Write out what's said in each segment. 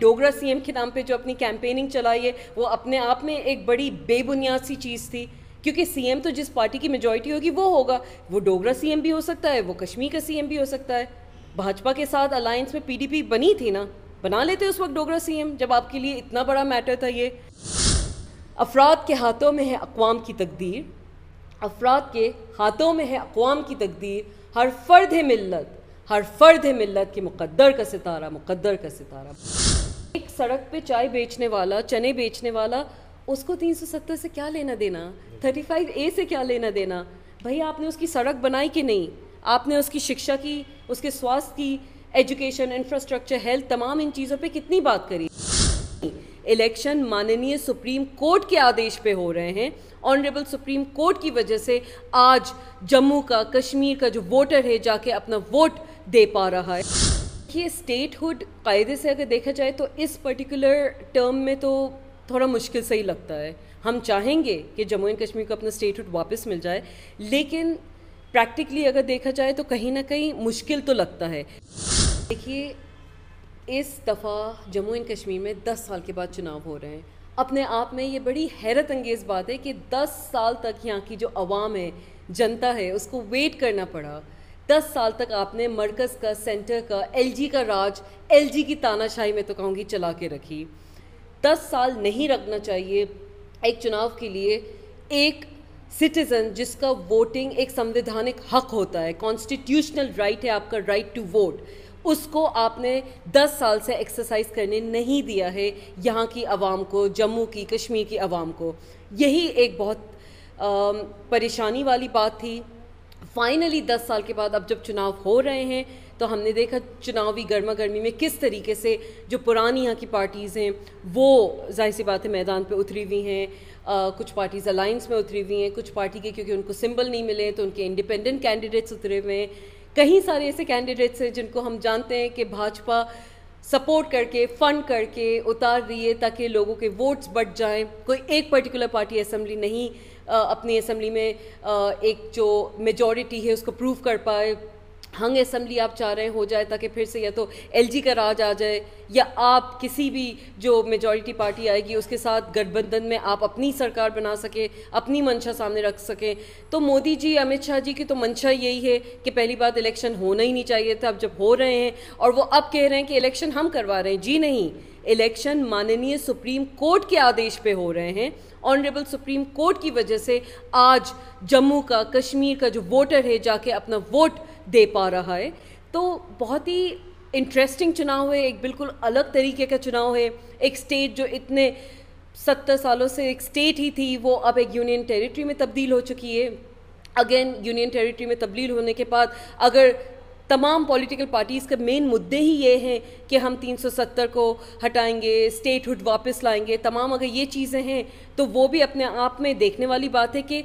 Dogra CM के नाम पे जो अपनी कैंपेनिंग चलाई है वो अपने आप में एक बड़ी बेबुनियाद सी चीज़ थी क्योंकि सीएम तो जिस पार्टी की मेजोरिटी होगी वो होगा वो डोगरा सीएम भी हो सकता है वो कश्मीर का सीएम भी हो सकता है भाजपा के साथ अलायंस में पीडीपी बनी थी ना बना लेते उस वक्त डोगरा सीएम जब आपके लिए इतना बड़ा मैटर था ये अफराद के हाथों में है अकवाम की तकदीर अफराद के हाथों में है अकवाम की तकदीर हर फर्द मिल्ल हर फर्द मिलत के मुकद्दर का सितारा मुकद्दर का सितारा सड़क पे चाय बेचने वाला चने बेचने वाला उसको 370 से क्या लेना देना 35 ए से क्या लेना देना भाई आपने उसकी सड़क बनाई कि नहीं आपने उसकी शिक्षा की उसके स्वास्थ्य की एजुकेशन इंफ्रास्ट्रक्चर हेल्थ तमाम इन चीज़ों पे कितनी बात करी इलेक्शन माननीय सुप्रीम कोर्ट के आदेश पे हो रहे हैं ऑनरेबल सुप्रीम कोर्ट की वजह से आज जम्मू का कश्मीर का जो वोटर है जाके अपना वोट दे पा रहा है देखिए स्टेटहुड कायदे से अगर देखा जाए तो इस पर्टिकुलर टर्म में तो थोड़ा मुश्किल से ही लगता है हम चाहेंगे कि जम्मू एंड कश्मीर को अपना स्टेटहुड वापस मिल जाए लेकिन प्रैक्टिकली अगर देखा जाए तो कहीं ना कहीं मुश्किल तो लगता है देखिए इस दफ़ा जम्मू एंड कश्मीर में 10 साल के बाद चुनाव हो रहे हैं अपने आप में ये बड़ी हैरत अंगेज़ बात है कि 10 साल तक यहाँ की जो आवाम है जनता है उसको वेट करना पड़ा दस साल तक आपने मरकज़ का सेंटर का एलजी का राज एलजी की तानाशाही में तो कहूँगी चला के रखी दस साल नहीं रखना चाहिए एक चुनाव के लिए एक सिटीज़न जिसका वोटिंग एक संवैधानिक हक होता है कॉन्स्टिट्यूशनल राइट है आपका राइट टू वोट उसको आपने 10 साल से एक्सरसाइज करने नहीं दिया है यहाँ की आवाम को जम्मू की कश्मीर की आवाम को यही एक बहुत परेशानी वाली बात थी फाइनली दस साल के बाद अब जब चुनाव हो रहे हैं तो हमने देखा चुनावी गर्मा गर्मी में किस तरीके से जो पुरानी यहाँ की पार्टीज़ हैं वो जाहिर सी बात है मैदान पे उतरी हुई हैं कुछ पार्टीज़ अलाइंस में उतरी हुई हैं कुछ पार्टी के क्योंकि उनको सिंबल नहीं मिले तो उनके इंडिपेंडेंट कैंडिडेट्स उतरे हुए हैं कहीं सारे ऐसे कैंडिडेट्स हैं जिनको हम जानते हैं कि भाजपा सपोर्ट करके फंड करके उतार रही है ताकि लोगों के वोट्स बढ़ जाएं कोई एक पर्टिकुलर पार्टी असम्बली नहीं अपनी असम्बली में एक जो मेजॉरिटी है उसको प्रूव कर पाए हंग असम्बली आप चाह रहे हो जाए ताकि फिर से या तो एलजी का राज आ जाए या आप किसी भी जो मेजॉरिटी पार्टी आएगी उसके साथ गठबंधन में आप अपनी सरकार बना सकें अपनी मंशा सामने रख सकें तो मोदी जी अमित शाह जी की तो मंशा यही है कि पहली बात इलेक्शन होना ही नहीं चाहिए था अब जब हो रहे हैं और वो अब कह रहे हैं कि इलेक्शन हम करवा रहे हैं जी नहीं इलेक्शन माननीय सुप्रीम कोर्ट के आदेश पे हो रहे हैं ऑनरेबल सुप्रीम कोर्ट की वजह से आज जम्मू का कश्मीर का जो वोटर है जाके अपना वोट दे पा रहा है तो बहुत ही इंटरेस्टिंग चुनाव है एक बिल्कुल अलग तरीके का चुनाव है एक स्टेट जो इतने सत्तर सालों से एक स्टेट ही थी वो अब एक यूनियन टेरिटरी में तब्दील हो चुकी है अगेन यूनियन टेरिटरी में तब्दील होने के बाद अगर तमाम पॉलिटिकल पार्टीज़ के मेन मुद्दे ही ये हैं कि हम 370 को हटाएंगे स्टेटहुड वापस लाएंगे तमाम अगर ये चीज़ें हैं तो वो भी अपने आप में देखने वाली बात है कि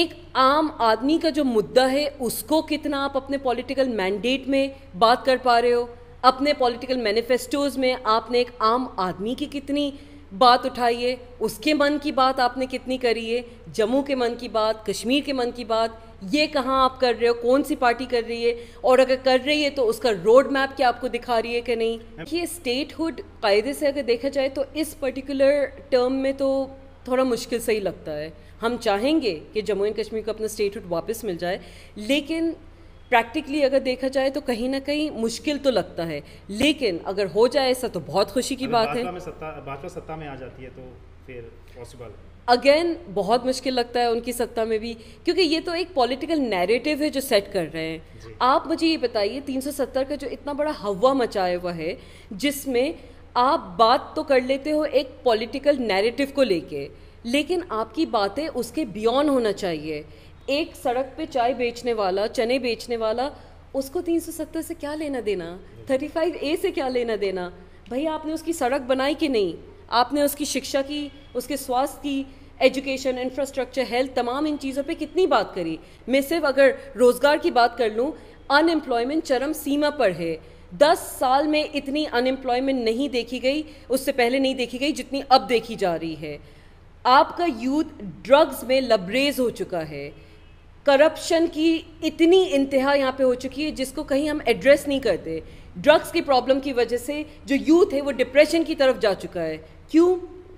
एक आम आदमी का जो मुद्दा है उसको कितना आप अपने पॉलिटिकल मैंडेट में बात कर पा रहे हो अपने पॉलिटिकल मैनिफेस्टोज़ में आपने एक आम आदमी की कितनी बात उठाई है उसके मन की बात आपने कितनी करी है जम्मू के मन की बात कश्मीर के मन की बात ये कहाँ आप कर रहे हो कौन सी पार्टी कर रही है और अगर कर रही है तो उसका रोड मैप क्या आपको दिखा रही है कि नहीं स्टेट स्टेटहुड कायदे से अगर देखा जाए तो इस पर्टिकुलर टर्म में तो थोड़ा मुश्किल से ही लगता है हम चाहेंगे कि जम्मू एंड कश्मीर को अपना स्टेटहुड वापस मिल जाए लेकिन प्रैक्टिकली अगर देखा जाए तो कहीं ना कहीं मुश्किल तो लगता है लेकिन अगर हो जाए ऐसा तो बहुत खुशी की बात है भाजपा सत्ता में आ जाती है तो फिर पॉसिबल अगेन बहुत मुश्किल लगता है उनकी सत्ता में भी क्योंकि ये तो एक पॉलिटिकल नैरेटिव है जो सेट कर रहे हैं आप मुझे ये बताइए 370 का जो इतना बड़ा हवा मचाया हुआ है जिसमें आप बात तो कर लेते हो एक पॉलिटिकल नैरेटिव को लेके लेकिन आपकी बातें उसके बियॉन्ड होना चाहिए एक सड़क पे चाय बेचने वाला चने बेचने वाला उसको 370 से क्या लेना देना 35 ए से क्या लेना देना भाई आपने उसकी सड़क बनाई कि नहीं आपने उसकी शिक्षा की उसके स्वास्थ्य की एजुकेशन इंफ्रास्ट्रक्चर हेल्थ तमाम इन चीज़ों पे कितनी बात करी मैं सिर्फ अगर रोज़गार की बात कर लूँ अनएम्प्लॉयमेंट चरम सीमा पर है दस साल में इतनी अनएम्प्लॉयमेंट नहीं देखी गई उससे पहले नहीं देखी गई जितनी अब देखी जा रही है आपका यूथ ड्रग्स में लबरेज हो चुका है करप्शन की इतनी इंतहा यहाँ पे हो चुकी है जिसको कहीं हम एड्रेस नहीं करते ड्रग्स की प्रॉब्लम की वजह से जो यूथ है वो डिप्रेशन की तरफ जा चुका है क्यों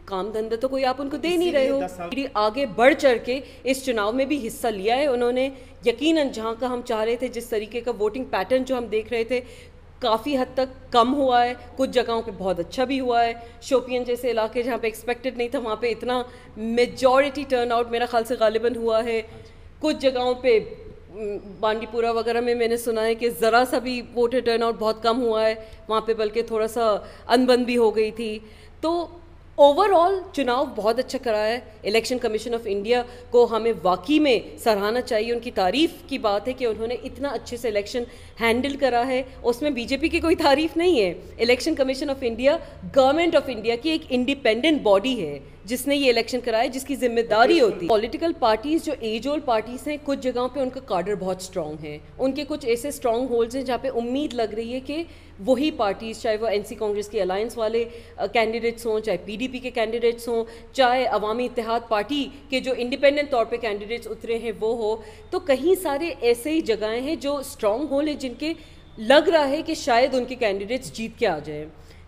काम धंधा तो कोई आप उनको दे नहीं रहे हो आगे बढ़ चढ़ के इस चुनाव में भी हिस्सा लिया है उन्होंने यकीनन जहाँ का हम चाह रहे थे जिस तरीके का वोटिंग पैटर्न जो हम देख रहे थे काफ़ी हद तक कम हुआ है कुछ जगहों पे बहुत अच्छा भी हुआ है शोपियन जैसे इलाके जहाँ पे एक्सपेक्टेड नहीं था वहाँ पे इतना मेजॉरिटी टर्न आउट मेरा ख्याल से गालिबा हुआ है कुछ जगहों पे बांडीपुरा वगैरह में मैंने सुना है कि ज़रा सा भी वोटर टर्न आउट बहुत कम हुआ है वहाँ पे बल्कि थोड़ा सा अनबन भी हो गई थी तो ओवरऑल चुनाव बहुत अच्छा करा है इलेक्शन कमीशन ऑफ इंडिया को हमें वाकई में सराहना चाहिए उनकी तारीफ की बात है कि उन्होंने इतना अच्छे से इलेक्शन हैंडल करा है उसमें बीजेपी की कोई तारीफ नहीं है election commission of India government of India की एक इंडिपेंडेंट बॉडी है जिसने ये इलेक्शन कराया जिसकी जिम्मेदारी होती है पॉलिटिकल पार्टीज जो एज ओल्ड पार्टीज हैं कुछ जगहों पे उनका कार्डर बहुत स्ट्रांग है उनके कुछ ऐसे स्ट्रांग होल्ड्स हैं जहाँ पे उम्मीद लग रही है कि वही पार्टीज चाहे वो एनसी कांग्रेस के अलायंस वाले कैंडिडेट्स हों चाहे पीडीपी के कैंडिडेट्स हों चाहे अवामी इतिहाद पार्टी के जो इंडिपेंडेंट तौर पे कैंडिडेट्स उतरे हैं वो हो तो कहीं सारे ऐसे ही जगहें हैं जो स्ट्रांग होल्ड हैं जिनके लग रहा है कि शायद उनके कैंडिडेट्स जीत के आ जाएं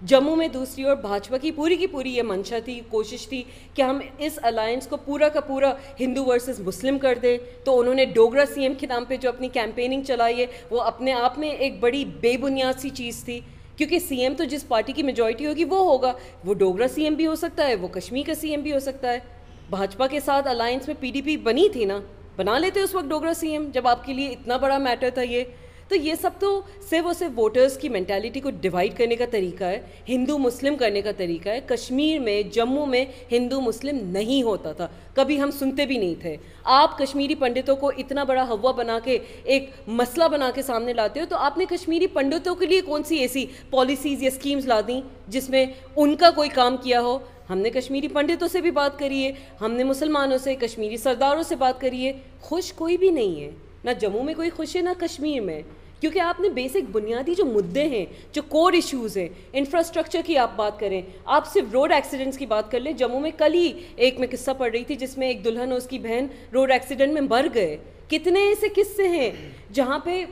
जम्मू में दूसरी ओर भाजपा की पूरी की पूरी ये मंशा थी कोशिश थी कि हम इस अलायंस को पूरा का पूरा हिंदू वर्सेस मुस्लिम कर दें तो उन्होंने डोगरा सीएम के नाम पे जो अपनी कैंपेनिंग चलाई है वो अपने आप में एक बड़ी बेबुनियाद सी चीज़ थी क्योंकि सीएम तो जिस पार्टी की मेजोरिटी होगी वो होगा वो डोगरा सी भी हो सकता है वो कश्मीर का सी भी हो सकता है भाजपा के साथ अलायंस में पी बनी थी ना बना लेते उस वक्त डोगरा सी जब आपके लिए इतना बड़ा मैटर था ये तो ये सब तो सिर्फ और सिर्फ वोटर्स की मैंटेलिटी को डिवाइड करने का तरीका है हिंदू मुस्लिम करने का तरीका है कश्मीर में जम्मू में हिंदू मुस्लिम नहीं होता था कभी हम सुनते भी नहीं थे आप कश्मीरी पंडितों को इतना बड़ा हवा बना के एक मसला बना के सामने लाते हो तो आपने कश्मीरी पंडितों के लिए कौन सी ऐसी पॉलिसीज़ या स्कीम्स ला दी जिसमें उनका कोई काम किया हो हमने कश्मीरी पंडितों से भी बात करी है हमने मुसलमानों से कश्मीरी सरदारों से बात करी है खुश कोई भी नहीं है ना जम्मू में कोई खुश है ना कश्मीर में क्योंकि आपने बेसिक बुनियादी जो मुद्दे हैं जो कोर इश्यूज़ हैं इंफ्रास्ट्रक्चर की आप बात करें आप सिर्फ रोड एक्सीडेंट्स की बात कर लें जम्मू में कल ही एक में किस्सा पड़ रही थी जिसमें एक दुल्हन और उसकी बहन रोड एक्सीडेंट में मर गए कितने ऐसे किस्से हैं जहाँ पे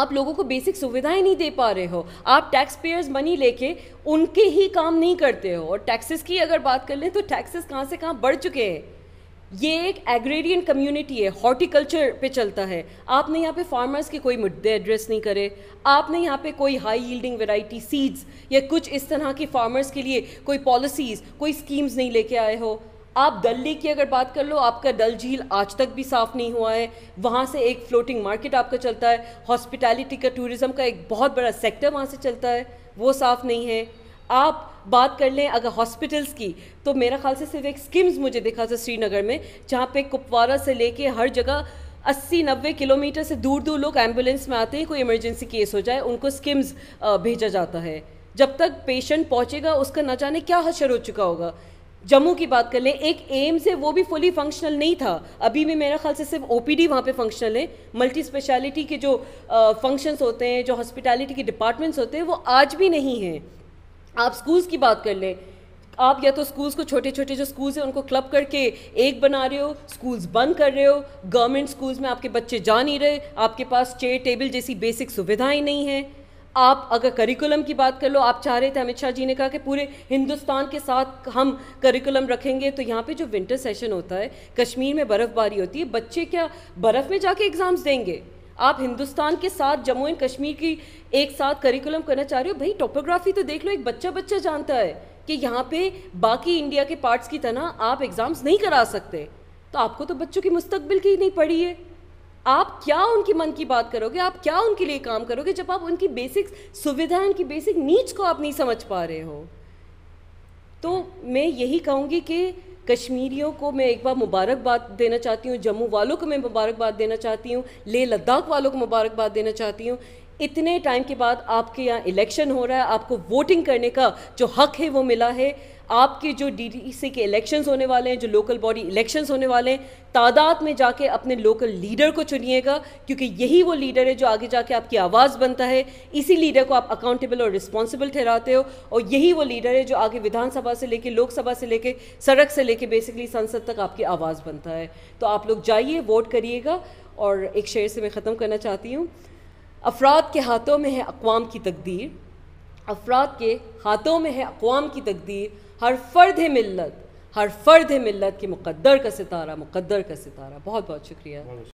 आप लोगों को बेसिक सुविधाएं नहीं दे पा रहे हो आप टैक्स पेयर्स मनी लेके उनके ही काम नहीं करते हो और टैक्सेस की अगर बात कर लें तो टैक्सेस कहाँ से कहाँ बढ़ चुके हैं ये एक एग्रेरियन कम्युनिटी है हॉर्टिकल्चर पे चलता है आपने यहाँ पे फार्मर्स के कोई मुद्दे एड्रेस नहीं करे आपने यहाँ पे कोई हाई यील्डिंग वैरायटी सीड्स या कुछ इस तरह की फार्मर्स के लिए कोई पॉलिसीज़ कोई स्कीम्स नहीं लेके आए हो आप दल लेक की अगर बात कर लो आपका दल झील आज तक भी साफ नहीं हुआ है वहाँ से एक फ्लोटिंग मार्केट आपका चलता है हॉस्पिटैलिटी का टूरिज़म का एक बहुत बड़ा सेक्टर वहाँ से चलता है वो साफ नहीं है आप बात कर लें अगर हॉस्पिटल्स की तो मेरा ख्याल से सिर्फ एक स्किम्स मुझे दिखा था श्रीनगर में जहाँ पे कुपवारा से लेके हर जगह अस्सी नब्बे किलोमीटर से दूर दूर लोग एम्बुलेंस में आते हैं कोई इमरजेंसी केस हो जाए उनको स्किम्स भेजा जाता है जब तक पेशेंट पहुँचेगा उसका ना जाने क्या हशर हो चुका होगा जम्मू की बात कर लें एक एम्स है वो भी फुली फंक्शनल नहीं था अभी भी मेरा ख्याल से सिर्फ ओ पी डी वहाँ पर फंक्शनल है मल्टी स्पेशलिटी के जो फंक्शंस होते हैं जो हॉस्पिटैलिटी के डिपार्टमेंट्स होते हैं वो आज भी नहीं हैं आप स्कूल्स की बात कर लें आप या तो स्कूल्स को छोटे छोटे जो स्कूल्स हैं उनको क्लब करके एक बना रहे हो स्कूल्स बंद कर रहे हो गवर्नमेंट स्कूल्स में आपके बच्चे जा नहीं रहे आपके पास चेयर टेबल जैसी बेसिक सुविधाएं नहीं हैं आप अगर करिकुलम की बात कर लो आप चाह रहे थे अमित शाह जी ने कहा कि पूरे हिंदुस्तान के साथ हम करिकुलम रखेंगे तो यहाँ पे जो विंटर सेशन होता है कश्मीर में बर्फ़बारी होती है बच्चे क्या बर्फ़ में जाके एग्ज़ाम्स देंगे आप हिंदुस्तान के साथ जम्मू एंड कश्मीर की एक साथ करिकुलम करना चाह रहे हो भाई टोपोग्राफी तो देख लो एक बच्चा बच्चा जानता है कि यहाँ पे बाकी इंडिया के पार्ट्स की तरह आप एग्ज़ाम्स नहीं करा सकते तो आपको तो बच्चों की मुस्तबिल की ही नहीं पड़ी है आप क्या उनके मन की बात करोगे आप क्या उनके लिए काम करोगे जब आप उनकी बेसिक सुविधा उनकी बेसिक नीड्स को आप नहीं समझ पा रहे हो तो मैं यही कहूँगी कि कश्मीरियों को मैं एक बार मुबारकबाद देना चाहती हूँ जम्मू वालों को मैं मुबारकबाद देना चाहती हूँ ले लद्दाख वालों को मुबारकबाद देना चाहती हूँ इतने टाइम के बाद आपके यहाँ इलेक्शन हो रहा है आपको वोटिंग करने का जो हक है वो मिला है आपके जो डीडीसी के इलेक्शंस होने वाले हैं जो लोकल बॉडी इलेक्शंस होने वाले हैं तादाद में जाके अपने लोकल लीडर को चुनिएगा क्योंकि यही वो लीडर है जो आगे जाके आपकी आवाज़ बनता है इसी लीडर को आप अकाउंटेबल और रिस्पॉन्सिबल ठहराते हो और यही वो लीडर है जो आगे विधानसभा से लेके लोकसभा से लेके सड़क से लेके बेसिकली संसद तक आपकी आवाज़ बनता है तो आप लोग जाइए वोट करिएगा और एक शेर से मैं ख़त्म करना चाहती हूँ अफराद के हाथों में है अकवाम की तकदीर अफराद के हाथों में है अकवाम की तकदीर हर फ़र्द मिलत हर फ़र्द मिलत के मुकद्दर का सितारा मुकद्दर का सितारा बहुत बहुत शुक्रिया